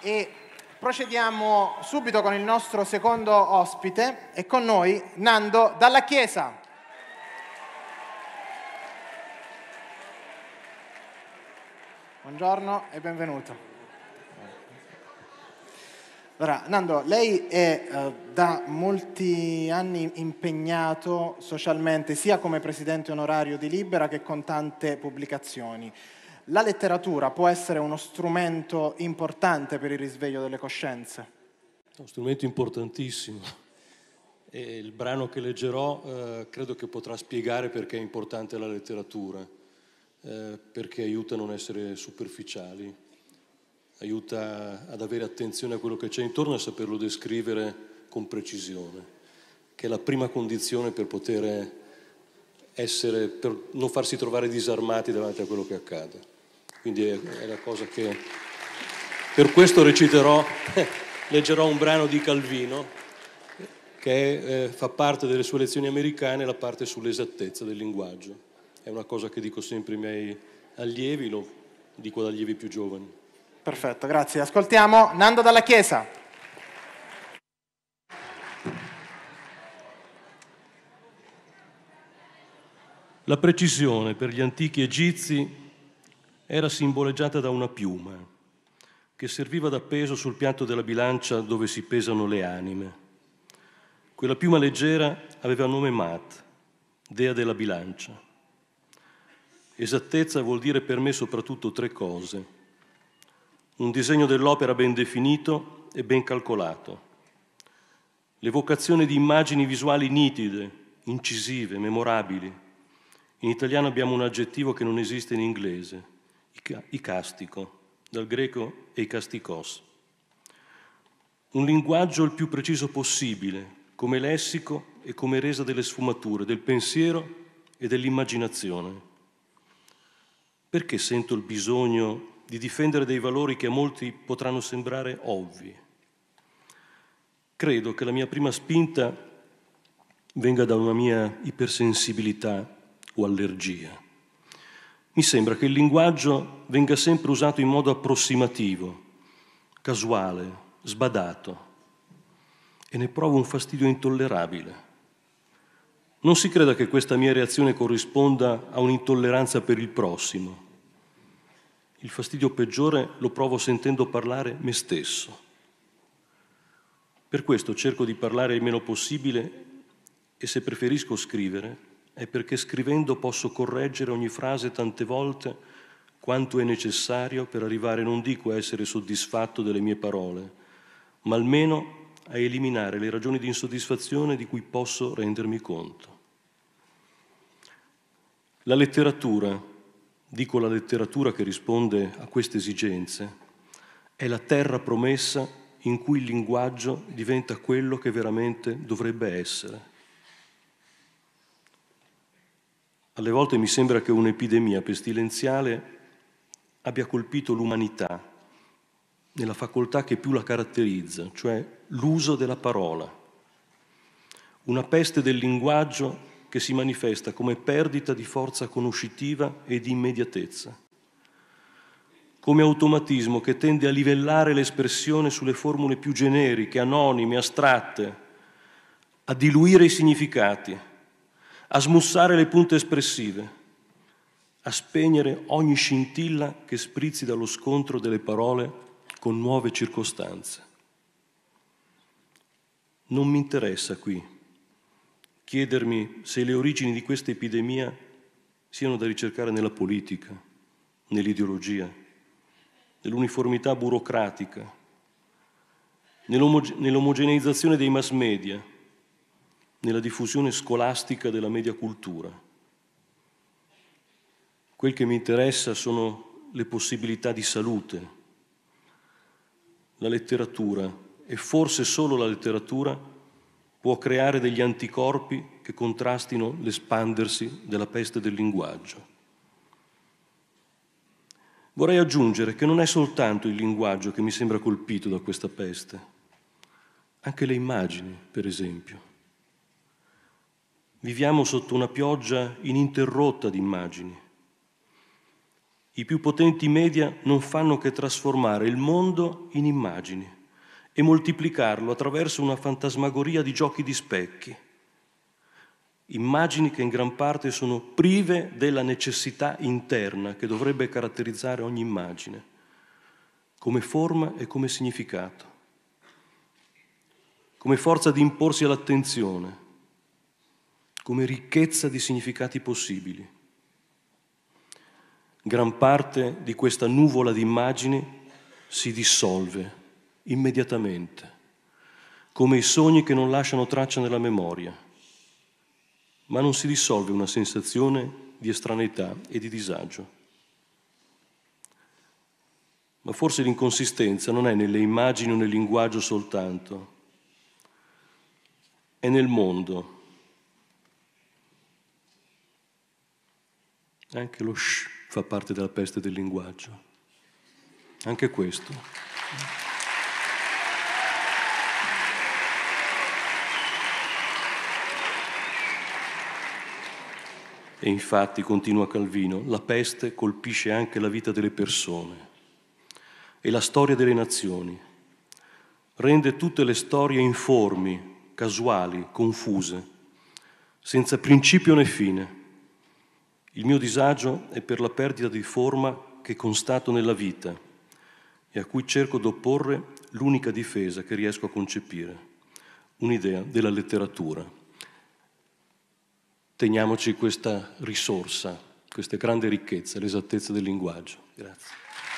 e procediamo subito con il nostro secondo ospite e con noi Nando dalla Chiesa. Buongiorno e benvenuto. Allora, Nando, lei è eh, da molti anni impegnato socialmente, sia come presidente onorario di Libera che con tante pubblicazioni la letteratura può essere uno strumento importante per il risveglio delle coscienze. È uno strumento importantissimo. E il brano che leggerò eh, credo che potrà spiegare perché è importante la letteratura, eh, perché aiuta a non essere superficiali, aiuta ad avere attenzione a quello che c'è intorno e a saperlo descrivere con precisione, che è la prima condizione per poter essere, per non farsi trovare disarmati davanti a quello che accade. Quindi è, è la cosa che... Per questo reciterò, leggerò un brano di Calvino che eh, fa parte delle sue lezioni americane, la parte sull'esattezza del linguaggio. È una cosa che dico sempre ai miei allievi, lo dico ad allievi più giovani. Perfetto, grazie. Ascoltiamo Nando dalla Chiesa. La precisione per gli antichi egizi era simboleggiata da una piuma che serviva da peso sul piatto della bilancia dove si pesano le anime. Quella piuma leggera aveva nome Mat, dea della bilancia. Esattezza vuol dire per me soprattutto tre cose. Un disegno dell'opera ben definito e ben calcolato. L'evocazione di immagini visuali nitide, incisive, memorabili. In italiano abbiamo un aggettivo che non esiste in inglese, icastico, dal greco eikastikos. Un linguaggio il più preciso possibile, come lessico e come resa delle sfumature, del pensiero e dell'immaginazione. Perché sento il bisogno di difendere dei valori che a molti potranno sembrare ovvi? Credo che la mia prima spinta venga da una mia ipersensibilità o allergia mi sembra che il linguaggio venga sempre usato in modo approssimativo, casuale, sbadato e ne provo un fastidio intollerabile. Non si creda che questa mia reazione corrisponda a un'intolleranza per il prossimo. Il fastidio peggiore lo provo sentendo parlare me stesso. Per questo cerco di parlare il meno possibile e se preferisco scrivere, è perché scrivendo posso correggere ogni frase tante volte quanto è necessario per arrivare non dico a essere soddisfatto delle mie parole, ma almeno a eliminare le ragioni di insoddisfazione di cui posso rendermi conto. La letteratura, dico la letteratura che risponde a queste esigenze, è la terra promessa in cui il linguaggio diventa quello che veramente dovrebbe essere. Alle volte mi sembra che un'epidemia pestilenziale abbia colpito l'umanità nella facoltà che più la caratterizza, cioè l'uso della parola, una peste del linguaggio che si manifesta come perdita di forza conoscitiva e di immediatezza, come automatismo che tende a livellare l'espressione sulle formule più generiche, anonime, astratte, a diluire i significati a smussare le punte espressive, a spegnere ogni scintilla che sprizzi dallo scontro delle parole con nuove circostanze. Non mi interessa qui chiedermi se le origini di questa epidemia siano da ricercare nella politica, nell'ideologia, nell'uniformità burocratica, nell'omogeneizzazione dei mass media, nella diffusione scolastica della media cultura. Quel che mi interessa sono le possibilità di salute, la letteratura, e forse solo la letteratura, può creare degli anticorpi che contrastino l'espandersi della peste del linguaggio. Vorrei aggiungere che non è soltanto il linguaggio che mi sembra colpito da questa peste, anche le immagini, per esempio. Viviamo sotto una pioggia ininterrotta di immagini. I più potenti media non fanno che trasformare il mondo in immagini e moltiplicarlo attraverso una fantasmagoria di giochi di specchi. Immagini che in gran parte sono prive della necessità interna che dovrebbe caratterizzare ogni immagine, come forma e come significato, come forza di imporsi all'attenzione come ricchezza di significati possibili. Gran parte di questa nuvola di immagini si dissolve immediatamente, come i sogni che non lasciano traccia nella memoria, ma non si dissolve una sensazione di estraneità e di disagio. Ma forse l'inconsistenza non è nelle immagini o nel linguaggio soltanto, è nel mondo Anche lo sh fa parte della peste del linguaggio. Anche questo. E infatti, continua Calvino, la peste colpisce anche la vita delle persone e la storia delle nazioni. Rende tutte le storie informi, casuali, confuse, senza principio né fine il mio disagio è per la perdita di forma che constato nella vita e a cui cerco di opporre l'unica difesa che riesco a concepire, un'idea della letteratura. Teniamoci questa risorsa, questa grande ricchezza, l'esattezza del linguaggio. Grazie.